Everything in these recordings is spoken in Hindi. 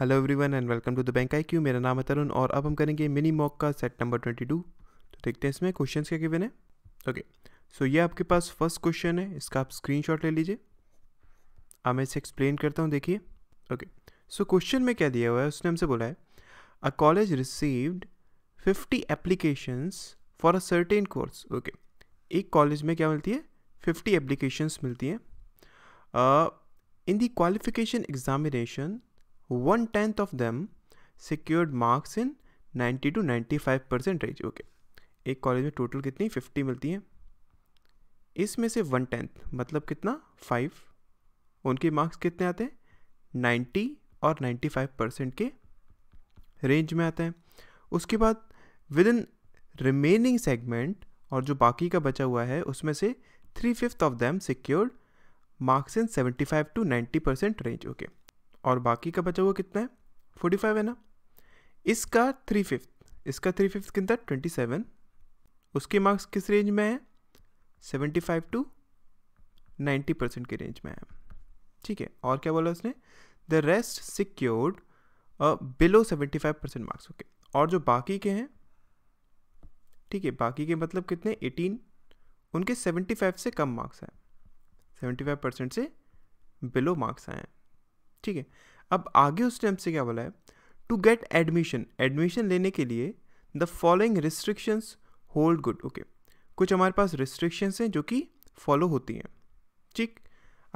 Hello everyone and welcome to the bank I Q मेरा नाम है तरुण और अब हम करेंगे मिनी मॉक का सेट नंबर ट्वेंटी टू तो देखते हैं इसमें क्वेश्चन क्या गिवन है ओके सो ये आपके पास फर्स्ट क्वेश्चन है इसका आप स्क्रीनशॉट ले लीजिए अब मैं इसे एक्सप्लेन करता हूँ देखिए ओके सो क्वेश्चन में क्या दिया हुआ है उसने हमसे बोला है a college received fifty applications for a certain course okay एक कॉलेज में क्या मिलती है फिफ्टी एप्लीकेशंस मिलती हैं in the qualification examination one tenth of them secured marks in ninety two ninety five percent range okay एक कॉलेज में टोटल कितनी फिफ्टी मिलती हैं इसमें से वन टेंथ मतलब कितना फाइव उनके मार्क्स कितने आते हैं नाइन्टी और नाइन्टी फाइव परसेंट के रेंज में आते हैं उसके बाद विद इन रिमेनिंग सेगमेंट और जो बाकी का बचा हुआ है उसमें से three fifth of them secured marks in seventy five to ninety percent range okay okay. और बाकी का बचा हुआ कितना है फोर्टी फाइव है ना इसका थ्री फिफ्थ इसका थ्री फिफ्थ कितना ट्वेंटी सेवन उसके मार्क्स किस रेंज में है seventy five to ninety percent के रेंज में है ठीक है और क्या बोला उसने the rest secured below seventy five percent marks okay और जो बाकी के हैं ठीक है बाकी के मतलब कितने एटीन उनके सेवेंटी फाइव से कम मार्क्स हैं सेवेंटी फाइव परसेंट से बिलो मार्क्स आए हैं ठीक है अब आगे उस टाइम से क्या बोला है टू गेट एडमिशन एडमिशन लेने के लिए the following restrictions hold good okay कुछ हमारे पास रिस्ट्रिक्शंस हैं जो कि फॉलो होती हैं ठीक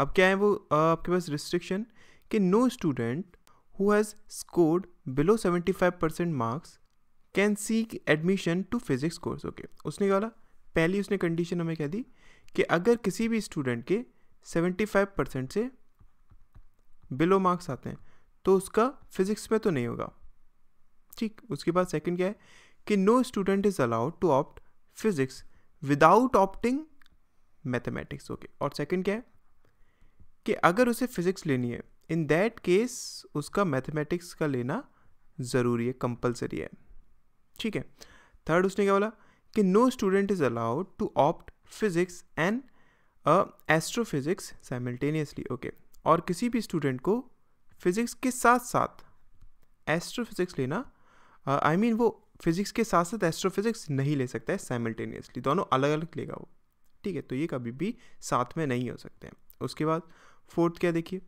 अब क्या है वो आपके पास रिस्ट्रिक्शन कि no student who has scored below seventy five percent marks can seek admission to physics course okay उसने क्या बोला पहली उसने कंडीशन हमें कह दी कि अगर किसी भी स्टूडेंट के 75 परसेंट से बिलो मार्क्स आते हैं तो उसका फिजिक्स में तो नहीं होगा ठीक उसके बाद सेकंड क्या है कि no student is allowed to opt physics without opting mathematics okay और सेकंड क्या है कि अगर उसे फिजिक्स लेनी है इन दैट केस उसका मैथमेटिक्स का लेना ज़रूरी है कंपलसरी है ठीक है थर्ड उसने क्या बोला कि no student is allowed to opt physics and astrophysics simultaneously okay और किसी भी स्टूडेंट को फिज़िक्स के साथ साथ एस्ट्रोफिज़िक्स लेना आई uh, मीन mean, वो फिज़िक्स के साथ साथ एस्ट्रोफिज़िक्स नहीं ले सकता है साइमल्टेनियसली दोनों अलग अलग लेगा वो ठीक है तो ये कभी भी साथ में नहीं हो सकते हैं उसके बाद फोर्थ क्या देखिए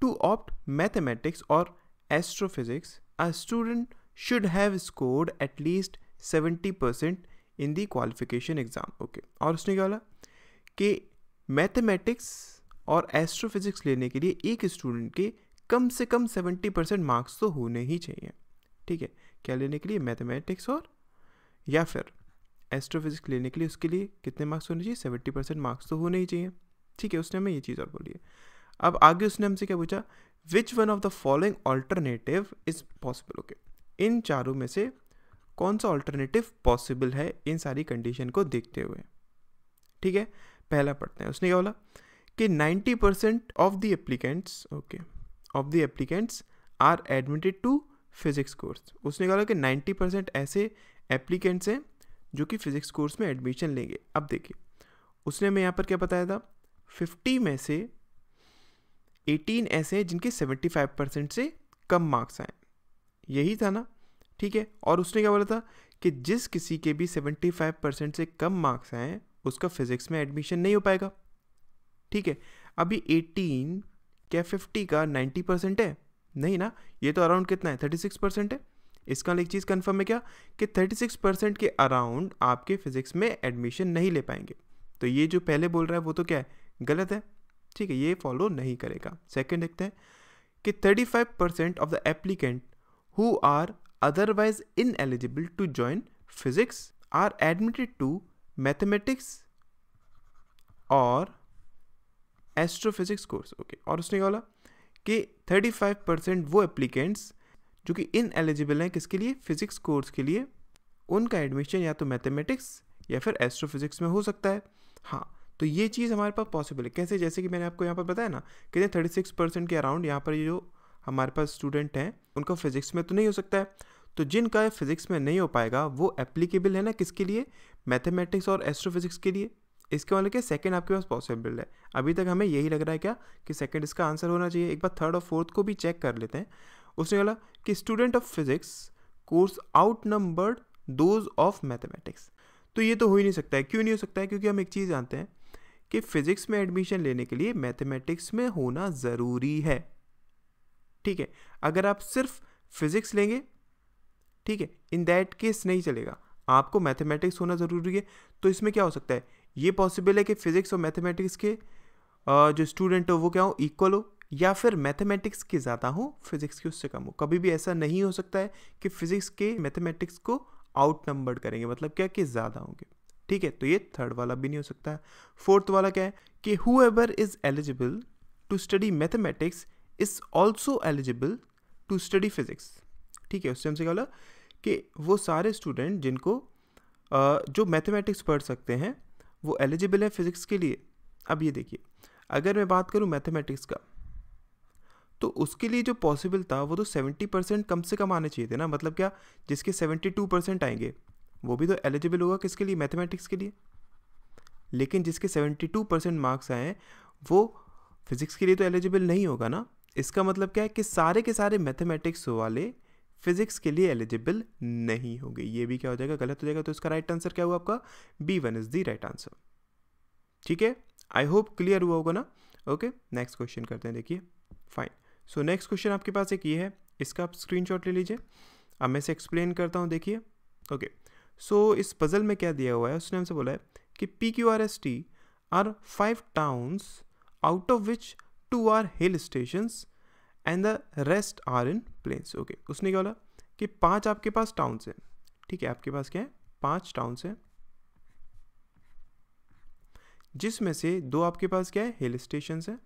टू ऑप्ट मैथमेटिक्स और astrophysics a student should have scored at least seventy percent in the qualification exam okay और उसने क्या बोला कि मैथमेटिक्स और एस्ट्रोफिज़िक्स लेने के लिए एक स्टूडेंट के कम से कम सेवेंटी परसेंट मार्क्स तो होने ही चाहिए ठीक है क्या लेने के लिए मैथमेटिक्स और या फिर एस्ट्रोफिज़िक्स लेने के लिए उसके लिए कितने मार्क्स होने चाहिए सेवेंटी परसेंट मार्क्स तो होने ही चाहिए ठीक है उसने हमें ये चीज़ और बोली है अब आगे उसने हमसे क्या पूछा which one of the following alternative is possible okay इन चारों में से कौन सा ऑल्टरनेटिव पॉसिबल है इन सारी कंडीशन को देखते हुए ठीक है पहला पढ़ते हैं उसने क्या बोला कि 90 percent of the applicants okay of the applicants are admitted to physics course उसने कहा कि 90 परसेंट ऐसे एप्लीकेंट्स हैं जो कि फ़िज़िक्स कोर्स में एडमिशन लेंगे अब देखिए उसने हमें यहाँ पर क्या बताया था 50 में से 18 ऐसे हैं जिनके 75 परसेंट से कम मार्क्स आए यही था ना ठीक है और उसने क्या बोला था कि जिस किसी के भी 75 परसेंट से कम मार्क्स आए उसका फिज़िक्स में एडमिशन नहीं हो पाएगा ठीक है अभी एटीन क्या फिफ्टी का नाइन्टी परसेंट है नहीं ना ये तो अराउंड कितना है थर्टी सिक्स परसेंट है इसका एक चीज़ कंफर्म है क्या कि थर्टी सिक्स परसेंट के अराउंड आपके फिजिक्स में एडमिशन नहीं ले पाएंगे तो ये जो पहले बोल रहा है वो तो क्या है गलत है ठीक है ये फॉलो नहीं करेगा सेकेंड देखते हैं कि thirty five percent of the applicant who are otherwise in eligible to join physics are admitted to mathematics और एस्ट्रोफिजिक्स कोर्स ओके और उसने क्या बोला कि 35 परसेंट वो एप्लीकेंट्स जो कि इन एलिजिबल हैं किसके लिए फिजिक्स कोर्स के लिए उनका एडमिशन या तो मैथमेटिक्स या फिर एस्ट्रोफिजिक्स में हो सकता है हाँ तो ये चीज़ हमारे पास पॉसिबल है कैसे जैसे कि मैंने आपको यहाँ पर बताया ना कि थर्टी सिक्स परसेंट के अराउंड यहाँ पर जो हमारे पास स्टूडेंट हैं उनका फिजिक्स में तो नहीं हो सकता है तो जिनका फिजिक्स में नहीं हो पाएगा वो एप्लीकेबल है ना किसके लिए मैथमेटिक्स और एस्ट्रोफिजिक्स के लिए इसके मतलब कि सेकंड आपके पास पॉसिबल है अभी तक हमें यही लग रहा है क्या कि सेकंड इसका आंसर होना चाहिए एक बार थर्ड और फोर्थ को भी चेक कर लेते हैं उसने बोला कि student of physics course outnumbered those of mathematics तो ये तो हो ही नहीं सकता है क्यों नहीं हो सकता है क्योंकि हम एक चीज़ जानते हैं कि फिजिक्स में एडमिशन लेने के लिए मैथमेटिक्स में होना ज़रूरी है ठीक है अगर आप सिर्फ फिजिक्स लेंगे ठीक है इन दैट केस नहीं चलेगा आपको मैथमेटिक्स होना ज़रूरी है तो इसमें क्या हो सकता है ये पॉसिबल है कि फिज़िक्स और मैथमेटिक्स के जो स्टूडेंट हो वो क्या हो इक्वल हो या फिर मैथमेटिक्स के ज़्यादा हो फिज़िक्स के उससे कम हो कभी भी ऐसा नहीं हो सकता है कि फिज़िक्स के मैथमेटिक्स को आउट नंबर्ड करेंगे मतलब क्या कि ज़्यादा होंगे ठीक है तो ये थर्ड वाला भी नहीं हो सकता है फोर्थ वाला क्या है कि whoever is eligible to study mathematics is also eligible to study physics ठीक है उससे हमसे क्या बोला कि वो सारे स्टूडेंट जिनको जो मैथमेटिक्स पढ़ सकते हैं वो एलिजिबल है फिज़िक्स के लिए अब ये देखिए अगर मैं बात करूँ मैथमेटिक्स का तो उसके लिए जो पॉसिबल था वो तो सेवेंटी परसेंट कम से कम आने चाहिए थे ना मतलब क्या जिसके सेवेंटी टू परसेंट आएंगे वो भी तो एलिजिबल होगा किसके लिए मैथमेटिक्स के लिए लेकिन जिसके सेवेंटी टू परसेंट मार्क्स आए वो फिज़िक्स के लिए तो एलिजिबल नहीं होगा ना इसका मतलब क्या है कि सारे के सारे मैथमेटिक्स वाले फिजिक्स के लिए एलिजिबल नहीं होगी ये भी क्या हो जाएगा गलत हो जाएगा तो इसका राइट आंसर क्या हुआ आपका B one is the right answer ठीक है आई होप क्लियर हुआ होगा ना ओके नेक्स्ट क्वेश्चन करते हैं देखिए फाइन सो नेक्स्ट क्वेश्चन आपके पास एक ये है इसका आप स्क्रीन ले लीजिए अब मैं इसे एक्सप्लेन करता हूँ देखिए ओके सो इस पजल में क्या दिया हुआ है उसने हमसे बोला है कि P Q R S T are five towns out of which two are hill stations and the rest are in plains okay उसने क्या बोला कि पांच आपके पास टाउन्स हैं ठीक है आपके पास क्या है पांच टाउन्स हैं जिसमें से दो आपके पास क्या है हिल स्टेशन है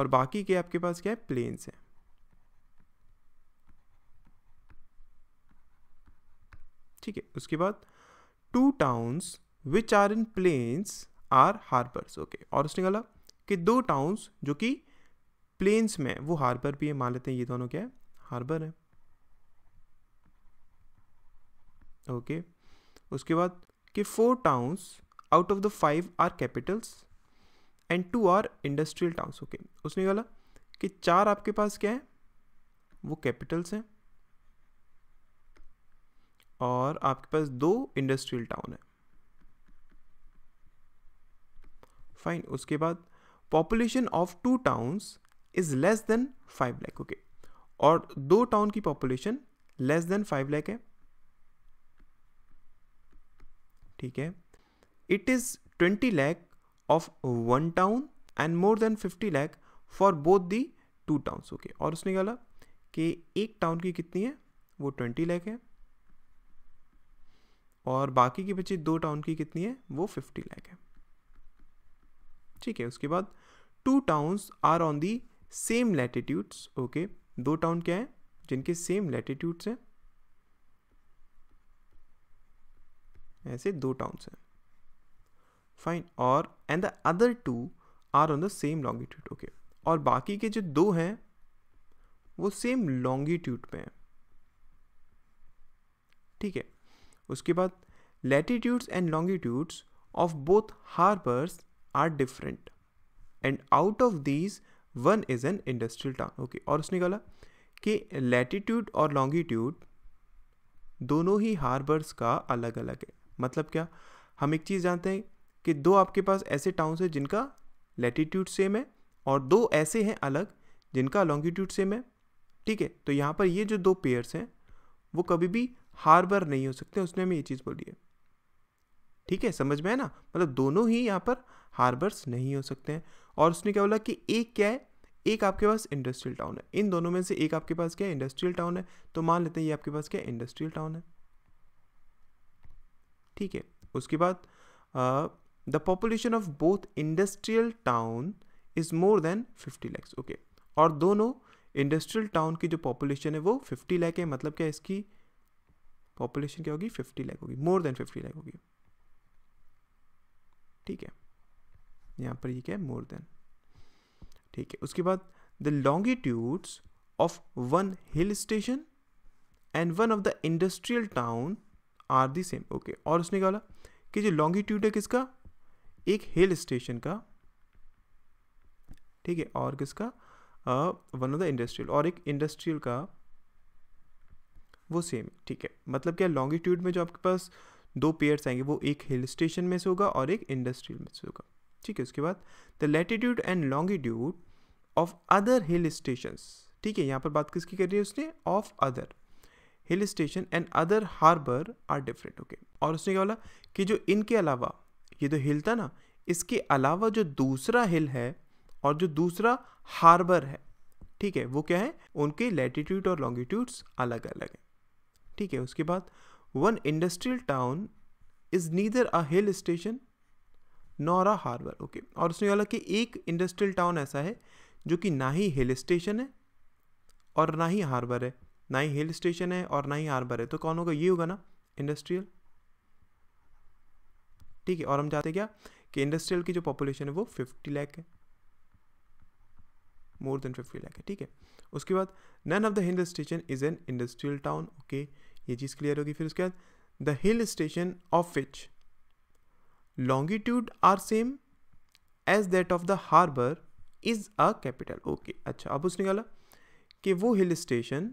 और बाकी के आपके पास क्या है प्लेन्स हैं ठीक है उसके बाद two towns which are in plains are harbours okay और उसने कहा कि दो टाउन्स जो कि प्लेन्स में वो हार्बर भी है मान लेते हैं ये दोनों क्या है हार्बर है ओके okay. उसके बाद कि four towns out of the five are capitals and two are industrial towns okay उसने कहा कि चार आपके पास क्या है वो कैपिटल्स हैं और आपके पास दो इंडस्ट्रियल टाउन है फाइन उसके बाद population of two towns is less than five lakh okay और दो टाउन की population less than five lakh है ठीक है it is twenty lakh of one town and more than fifty lakh for both the two towns okay और उसने निकाला कि एक टाउन की कितनी है वो ट्वेंटी लैख है और बाकी की बची दो टाउन की कितनी है वो फिफ्टी लैख है ठीक है उसके बाद two towns are on the same latitudes okay दो टाउन क्या है जिनके सेम लैटिट्यूड्स हैं ऐसे दो टाउन्स हैं फाइन और and the other two are on the same longitude okay और बाकी के जो दो हैं वो सेम लॉन्गिट्यूड पे हैं ठीक है उसके बाद latitudes and longitudes of both harbours are different and out of these one is an industrial town okay और उसने कहा कि लैटिट्यूड और लॉन्गिट्यूड दोनों ही हार्बर्स का अलग अलग है मतलब क्या हम एक चीज़ जानते हैं कि दो आपके पास ऐसे टाउन्स हैं जिनका लैटिट्यूड सेम है और दो ऐसे हैं अलग जिनका लॉन्गिट्यूड सेम है ठीक है तो यहाँ पर ये जो दो पेयर्स हैं वो कभी भी हार्बर नहीं हो सकते उसने हमें ये चीज़ बोली है ठीक है समझ में है ना मतलब दोनों ही यहाँ पर हार्बर्स नहीं हो सकते हैं और उसने क्या बोला कि एक क्या है एक आपके पास इंडस्ट्रियल टाउन है इन दोनों में से एक आपके पास क्या इंडस्ट्रियल टाउन है तो मान लेते हैं ये आपके पास क्या इंडस्ट्रियल टाउन है ठीक है उसके बाद the population of both industrial town is more than fifty lakhs okay और दोनों इंडस्ट्रियल टाउन की जो पॉपुलेशन है वो फिफ्टी लैक है मतलब क्या इसकी पॉपुलेशन क्या होगी फिफ्टी लैक होगी मोर देन फिफ्टी लैक होगी ठीक है यहाँ पर ये क्या है मोर देन ठीक है उसके बाद the longitudes of one hill station and one of the industrial town are the same okay और उसने क्या बोला कि जो लॉन्गिट्यूड है किसका एक हिल स्टेशन का ठीक है और किसका वन ऑफ द इंडस्ट्रियल और एक इंडस्ट्रियल का वो सेम ठीक है मतलब क्या लॉन्गिट्यूड में जो आपके पास uh, दो पेयर्स आएंगे वो एक हिल स्टेशन में से होगा और एक इंडस्ट्रियल में से होगा ठीक है उसके बाद the latitude and longitude of other hill station ठीक है यहाँ पर बात किसकी कर रही है उसने of other hill station and other harbour are different okay और उसने क्या बोला कि जो इनके अलावा ये जो हिल था ना इसके अलावा जो दूसरा हिल है और जो दूसरा हार्बर है ठीक है वो क्या है उनके लैटिट्यूड और लॉन्गिट्यूड्स अलग अलग हैं ठीक है उसके बाद one industrial town is neither a hill station nor a harbour okay और उसने वाला कि एक इंडस्ट्रियल टाउन ऐसा है जो कि ना ही हिल स्टेशन है और ना ही हार्बर है ना ही हिल स्टेशन है और ना ही हार्बर है तो कौन होगा ये होगा ना इंडस्ट्रियल ठीक है और हम चाहते क्या कि इंडस्ट्रियल की जो पॉपुलेशन है वो फिफ्टी लैख है मोर देन फिफ्टी लैख है ठीक है उसके बाद none of the hill station is an industrial town okay ये चीज़ क्लियर होगी फिर उसके बाद the hill station of which longitude are same as that of the harbour is a capital okay अच्छा अब उसने निकाला कि वो हिल स्टेशन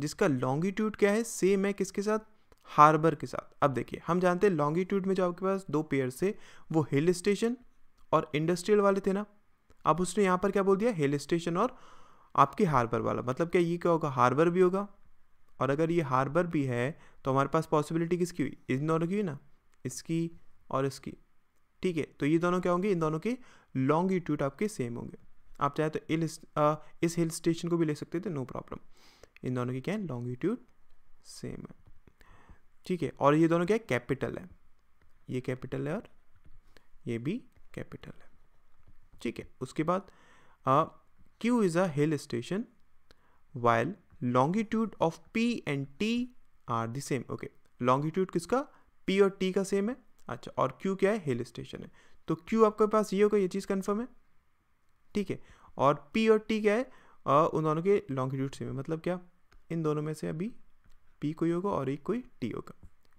जिसका लॉन्गिट्यूड क्या है सेम है किसके साथ हार्बर के साथ अब देखिए हम जानते हैं लॉन्गिट्यूड में जो आपके पास दो पेयर से वो हिल स्टेशन और इंडस्ट्रियल वाले थे ना अब उसने यहाँ पर क्या बोल दिया हिल स्टेशन और आपके हार्बर वाला मतलब क्या ये क्या होगा हार्बर भी होगा और अगर ये हार्बर भी है तो हमारे पास पॉसिबिलिटी किसकी हुई इन दोनों की हुई ना इसकी और इसकी ठीक है तो ये दोनों क्या होंगे इन दोनों के लॉन्गिट्यूड आपके सेम होंगे आप चाहे तो इल आ, इस हिल स्टेशन को भी ले सकते थे नो प्रॉब्लम इन दोनों की क्या है लॉन्गिट्यूड सेम है ठीक है और ये दोनों क्या है कैपिटल है ये कैपिटल है और ये भी कैपिटल है ठीक है उसके बाद Q is a hill station while longitude of P and T are the same okay longitude किसका पी और टी का सेम है अच्छा और क्यू क्या है हिल स्टेशन है तो क्यू आपके पास ये होगा ये चीज़ कन्फर्म है ठीक है और पी और टी क्या है आ, उन दोनों के लॉन्गिट्यूड सेम है मतलब क्या इन दोनों में से अभी पी कोई होगा और एक कोई टी होगा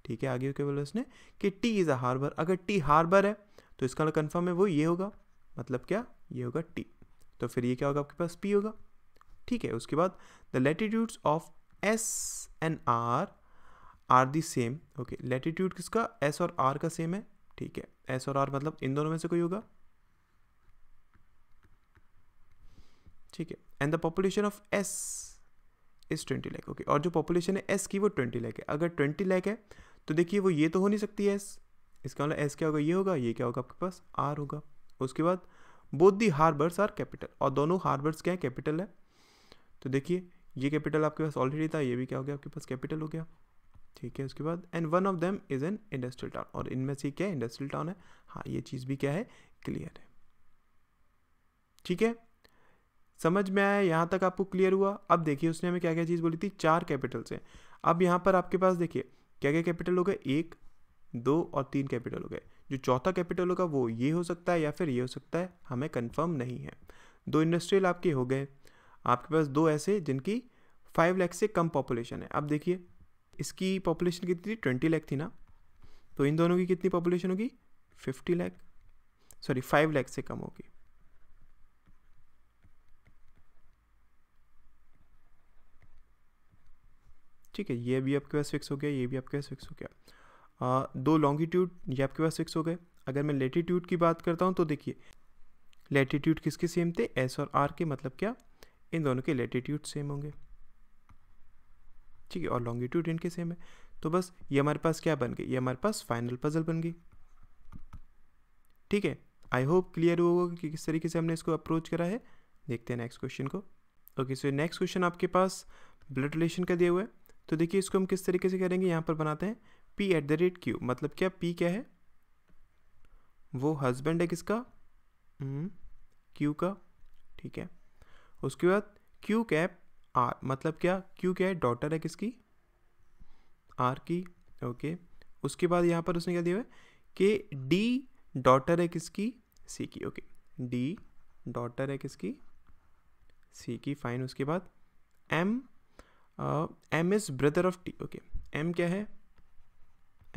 ठीक है आगे क्या बोला उसने कि टी इज़ अ हार्बर अगर टी हार्बर है तो इसका कन्फर्म है वो ये होगा मतलब क्या ये होगा टी तो फिर ये क्या होगा आपके पास पी होगा ठीक है उसके बाद the latitudes of S and R are the same okay latitude किसका एस और आर का सेम है ठीक है एस और आर मतलब इन दोनों में से कोई होगा ठीक है and the population of S is twenty lakh okay और जो पॉपुलेशन है एस की वो ट्वेंटी लैक है अगर ट्वेंटी लैक है तो देखिए वो ये तो हो नहीं सकती है एस इसका मतलब एस क्या होगा ये होगा ये क्या होगा आपके पास आर होगा उसके बाद both the harbours are capital और दोनों हार्बर्स क्या है कैपिटल है तो देखिए ये कैपिटल आपके पास ऑलरेडी था ये भी क्या हो गया आपके पास कैपिटल हो गया ठीक है उसके बाद and one of them is an industrial town और इनमें से क्या इंडस्ट्रियल टाउन है हाँ ये चीज़ भी क्या है क्लियर है ठीक है समझ में आया यहाँ तक आपको क्लियर हुआ अब देखिए उसने हमें क्या क्या चीज़ बोली थी चार कैपिटल्स हैं अब यहाँ पर आपके पास देखिए क्या क्या कैपिटल हो गए एक दो और तीन कैपिटल हो गए जो चौथा कैपिटल होगा वो ये हो सकता है या फिर ये हो सकता है हमें कंफर्म नहीं है दो इंडस्ट्रियल आपके हो गए आपके पास दो ऐसे जिनकी फाइव लैख से कम पॉपुलेशन है अब देखिए इसकी पॉपुलेशन कितनी थी ट्वेंटी लैख थी ना तो इन दोनों की कितनी पॉपुलेशन होगी fifty lakh sorry five lakh से कम होगी ठीक है ये भी आपके पास फिक्स हो गया ये भी आपके पास फिक्स हो गया आ, दो लॉन्गिट्यूड ये आपके पास फिक्स हो गए अगर मैं लेटीट्यूड की बात करता हूँ तो देखिए लेटीट्यूड किसके सेम थे एस और आर के मतलब क्या इन दोनों के लेटीट्यूड सेम होंगे ठीक है और लॉन्गिट्यूड इनके सेम है तो बस ये हमारे पास क्या बन गई ये हमारे पास फाइनल पजल बन गई ठीक है आई होप क्लियर होगा कि किस तरीके से हमने इसको अप्रोच करा है देखते हैं नेक्स्ट क्वेश्चन को ओके सो नेक्स्ट क्वेश्चन आपके पास ब्लड रिलेशन का दिया हुआ है तो देखिए इसको हम किस तरीके से करेंगे यहाँ पर बनाते हैं P at the rate Q मतलब क्या पी क्या है वो हस्बैंड है किसका क्यू हम्म, का ठीक है उसके बाद क्यू कैप आर मतलब क्या क्यू क्या है डॉटर है किसकी आर की ओके उसके बाद यहाँ पर उसने क्या दिया है कि डी डॉटर है किसकी सी की ओके डी डॉटर है किसकी सी की फाइन उसके बाद M M is brother of T okay M क्या है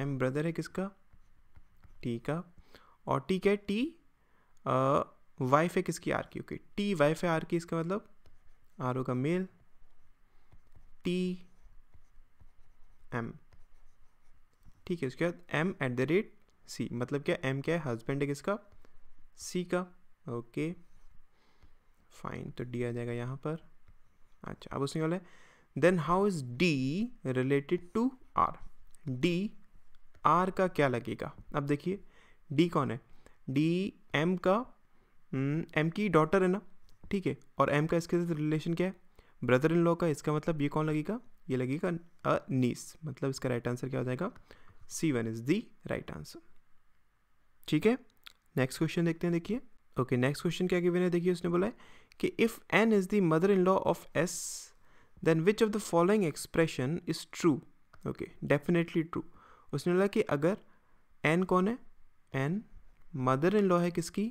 एम ब्रदर है किसका टी का और टी क्या है टी वाइफ है किसकी आर की ओके टी वाइफ है आर की इसका मतलब आर ओ का मेल टी एम ठीक है उसके बाद M at the rate C मतलब क्या एम क्या है हस्बैंड है किसका सी का ओके फाइन तो डी आ जाएगा यहाँ पर अच्छा अब उसने बोला है then how is D related to R D R का क्या लगेगा अब देखिए डी कौन है डी एम का एम हम्म, की डॉटर है ना ठीक है और एम का इसके साथ रिलेशन क्या है ब्रदर इन लॉ का इसका मतलब ये कौन लगेगा ये लगेगा अ नीस मतलब इसका राइट आंसर क्या हो जाएगा C one is the right answer ठीक है नेक्स्ट क्वेश्चन देखते हैं देखिए ओके नेक्स्ट क्वेश्चन क्या है देखिए उसने बोला है कि if N is the mother in law of S then which of the following expression is true okay definitely true उसने बोला कि अगर एन कौन है एन मदर इन लॉ है किसकी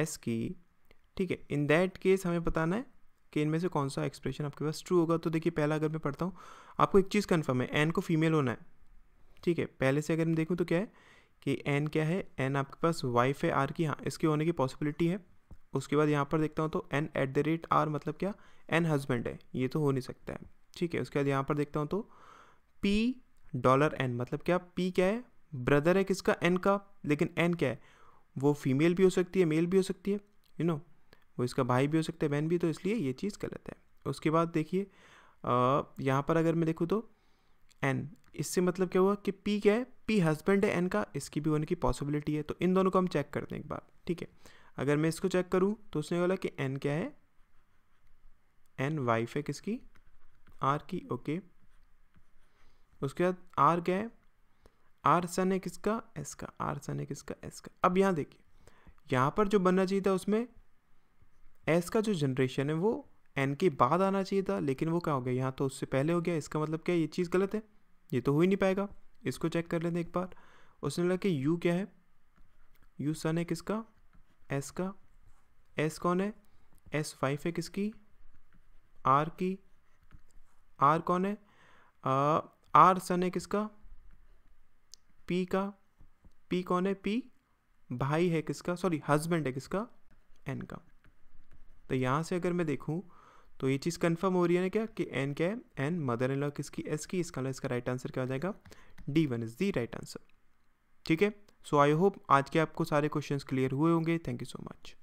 एस की ठीक है इन दैट केस हमें बताना है कि इनमें से कौन सा एक्सप्रेशन आपके पास ट्रू होगा तो देखिए पहला अगर मैं पढ़ता हूँ आपको एक चीज़ कन्फर्म है एन को फीमेल होना है ठीक है पहले से अगर मैं देखूँ तो क्या है कि एन क्या है एन आपके पास वाइफ है आर की हाँ इसके होने की पॉसिबिलिटी है उसके बाद यहाँ पर देखता हूँ तो N at the rate R मतलब क्या एन हस्बैंड है ये तो हो नहीं सकता है ठीक है उसके बाद यहाँ पर देखता हूँ तो पी डॉलर एन मतलब क्या पी क्या है ब्रदर है किसका एन का लेकिन एन क्या है वो फीमेल भी हो सकती है मेल भी हो सकती है यू you नो know, वो इसका भाई भी हो सकता है बहन भी तो इसलिए ये चीज़ गलत है उसके बाद देखिए यहाँ पर अगर मैं देखूँ तो एन इससे मतलब क्या हुआ कि पी क्या है पी हस्बैंड है एन का इसकी भी होने की पॉसिबिलिटी है तो इन दोनों को हम चेक करते हैं एक बार ठीक है अगर मैं इसको चेक करूँ तो उसने बोला कि एन क्या है एन वाइफ है किसकी आर की ओके उसके बाद आर क्या है आर सन है किसका एस का आर सन है किसका एस का अब यहाँ देखिए यहाँ पर जो बनना चाहिए था उसमें एस का जो जनरेशन है वो एन के बाद आना चाहिए था लेकिन वो क्या हो गया यहाँ तो उससे पहले हो गया इसका मतलब क्या ये चीज़ गलत है ये तो हो ही नहीं पाएगा इसको चेक कर लेते एक बार उसने लगा कि यू क्या है यू सन है किसका एस का एस कौन है एस फाइव है किसकी आर की आर कौन है आ, आर सन है किसका पी का पी कौन है पी भाई है किसका सॉरी हस्बैंड है किसका एन का तो यहाँ से अगर मैं देखूँ तो ये चीज़ कंफर्म हो रही है ना क्या कि एन क्या है एन मदर इन लॉ किसकी एस की इसका इसका राइट आंसर क्या हो जाएगा D one is the right answer ठीक है सो आई होप आज के आपको सारे क्वेश्चंस क्लियर हुए होंगे थैंक यू सो मच